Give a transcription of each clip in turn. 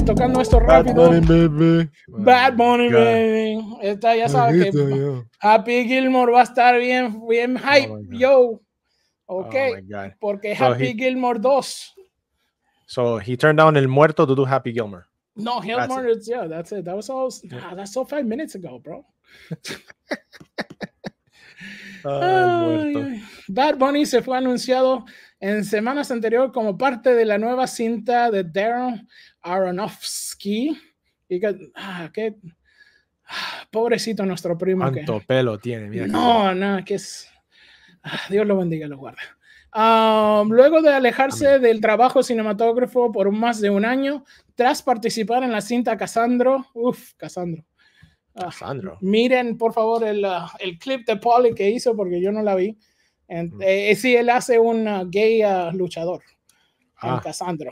tocando esto rápido. Bad Bunny, baby. Bad Esta ya sabe que Happy Gilmore va a estar bien, bien oh, hype, yo. Oh, ok, porque Happy Gilmore 2. So he turned down El Muerto to do Happy Gilmore. No, Gilmore, that's yeah, that's it. That was all, nah, ah, that's so five minutes ago, bro. oh, el muerto. Bad Bunny se fue anunciado en semanas anteriores como parte de la nueva cinta de Darren Aronofsky. Y que, ah, qué ah, pobrecito nuestro primo. Cuánto pelo tiene, mira. No, no, que es. Ah, Dios lo bendiga, lo guarda. Um, luego de alejarse del trabajo cinematógrafo por más de un año, tras participar en la cinta Casandro, uff, Casandro. Casandro. miren, por favor, el, el, clip de Polly que hizo, porque yo no la vi. Eh, eh, si él hace un uh, gay uh, luchador en ah. Casandro.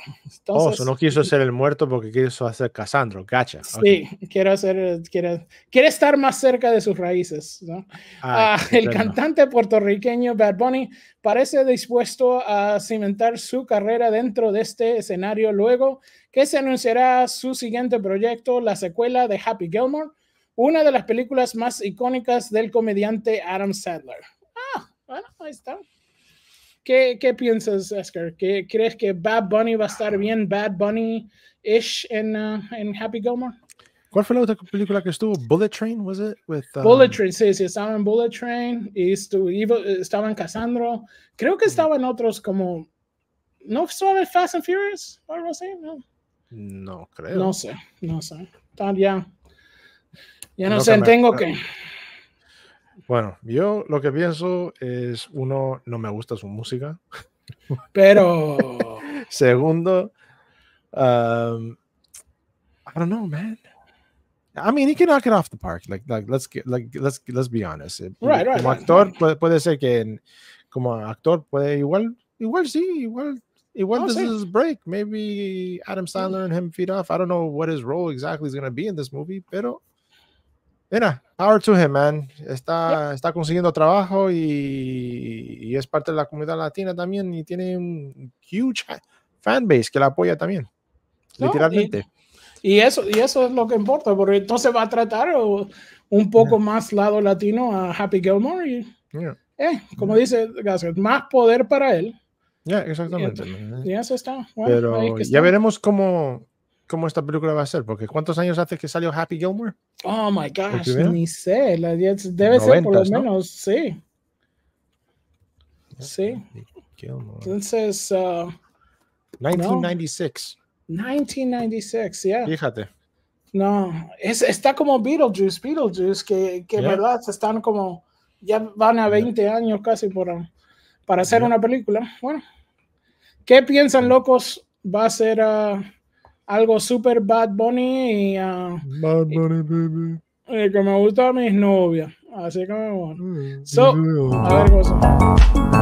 Oh, no quiso ser el muerto porque quiso hacer Casandro, gacha. Sí, quiere, hacer, eh, quiere, estar más cerca de sus raíces. Ah, ah, el cantante puertorriqueño Bad Bunny parece dispuesto a cimentar su carrera dentro de este escenario luego que se anunciará su siguiente proyecto, la secuela de Happy Gilmore, una de las películas más icónicas del comediante Adam Sadler. ¿Qué, qué piensas, Oscar? ¿Crees que Bad Bunny va a estar bien Bad Bunny-ish en, uh, en Happy Gilmore? ¿Cuál fue la otra película que estuvo? Bullet Train, was it? With, um, Bullet Train, sí, sí, estaba en Bullet Train y estaba en Cassandra. Creo que estaba en otros como. ¿No en Fast and Furious? O algo ¿no? No creo. No sé, no sé. ya. Ya no, sé, tengo que. Bueno, yo lo que pienso es, uno, no me gusta su música. Pero... Segundo, I don't know, man. I mean, he can knock it off the park. Like, like let's like let's let's be honest. Eh, right, right, como actor Puede, ser que como actor puede igual igual sí igual igual oh, this is break. Maybe Adam Sandler and him feed off. I don't know what his role exactly is going to be in this movie, pero mira, power to him, man. Está, está consiguiendo trabajo y, es parte de la comunidad latina también y tiene un huge base que la apoya también, literalmente. Y, eso, y eso es lo que importa, porque entonces va a tratar un poco más lado latino a Happy Gilmore y, eh, como dice más poder para él. Ya, exactamente. Y, eso está. Pero ya veremos cómo, cómo esta película va a ser, porque ¿cuántos años hace que salió Happy Gilmore? Oh my gosh, ni sé, debe ser por lo menos, sí. Sí. Entonces, uh, 1996. 1996, yeah. Fíjate. No, es, está como Beetlejuice, Beetlejuice, que, que verdad, verdad están como, ya van a 20 años casi por, para hacer una película. Bueno, ¿qué piensan, locos? Va a ser... Uh, algo super Bad Bunny y. Ah, bad Bunny, baby. Y, que me gusta a mis novias. Así que me bueno. Mm, so, a ver, cosa.